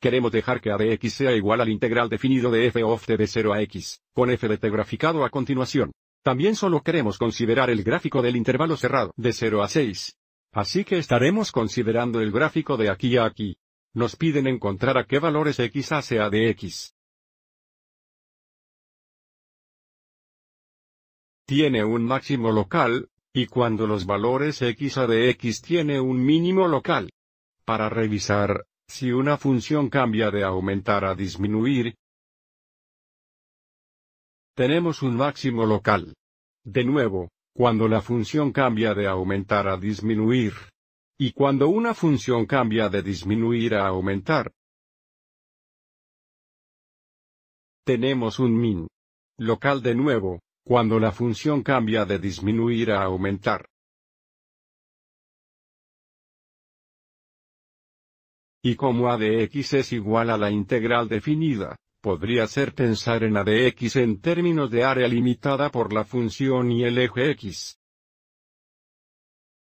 Queremos dejar que a de x sea igual al integral definido de f of t de 0 a x, con f de t graficado a continuación. También solo queremos considerar el gráfico del intervalo cerrado de 0 a 6. Así que estaremos considerando el gráfico de aquí a aquí. Nos piden encontrar a qué valores x hace a de x. tiene un máximo local, y cuando los valores x a de x tiene un mínimo local, para revisar si una función cambia de aumentar a disminuir. Tenemos un máximo local. De nuevo, cuando la función cambia de aumentar a disminuir. Y cuando una función cambia de disminuir a aumentar. Tenemos un min. Local de nuevo, cuando la función cambia de disminuir a aumentar. Y como a de x es igual a la integral definida, podría ser pensar en a de x en términos de área limitada por la función y el eje x.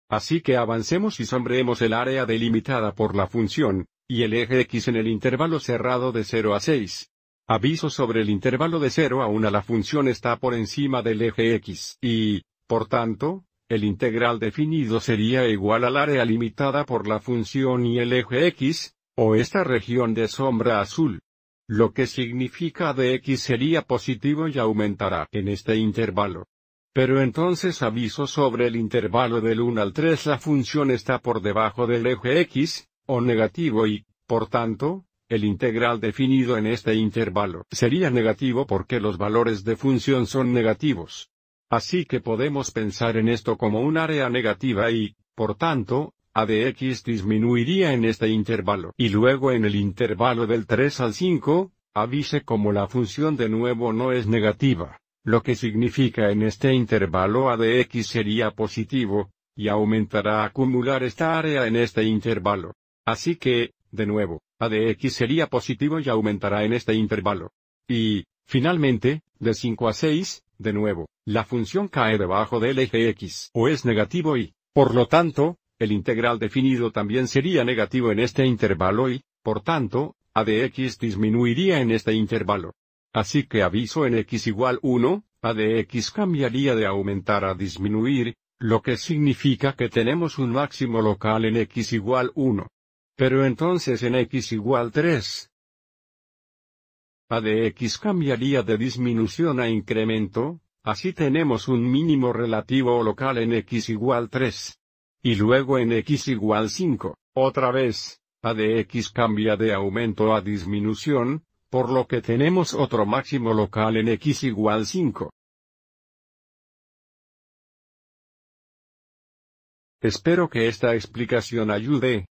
Así que avancemos y sombreemos el área delimitada por la función, y el eje x en el intervalo cerrado de 0 a 6. Aviso sobre el intervalo de 0 a 1 la función está por encima del eje x y, por tanto, el integral definido sería igual al área limitada por la función y el eje X, o esta región de sombra azul. Lo que significa de X sería positivo y aumentará en este intervalo. Pero entonces aviso sobre el intervalo del 1 al 3 la función está por debajo del eje X, o negativo y, por tanto, el integral definido en este intervalo sería negativo porque los valores de función son negativos. Así que podemos pensar en esto como un área negativa y, por tanto, a de x disminuiría en este intervalo. Y luego en el intervalo del 3 al 5, avise como la función de nuevo no es negativa, lo que significa en este intervalo a de x sería positivo, y aumentará a acumular esta área en este intervalo. Así que, de nuevo, a de x sería positivo y aumentará en este intervalo. Y, finalmente, de 5 a 6, de nuevo, la función cae debajo del eje x o es negativo y, por lo tanto, el integral definido también sería negativo en este intervalo y, por tanto, a de x disminuiría en este intervalo. Así que aviso en x igual 1, a de x cambiaría de aumentar a disminuir, lo que significa que tenemos un máximo local en x igual 1. Pero entonces en x igual 3, a de X cambiaría de disminución a incremento, así tenemos un mínimo relativo local en x igual 3. Y luego en x igual 5, otra vez, A de X cambia de aumento a disminución, por lo que tenemos otro máximo local en x igual 5. Espero que esta explicación ayude.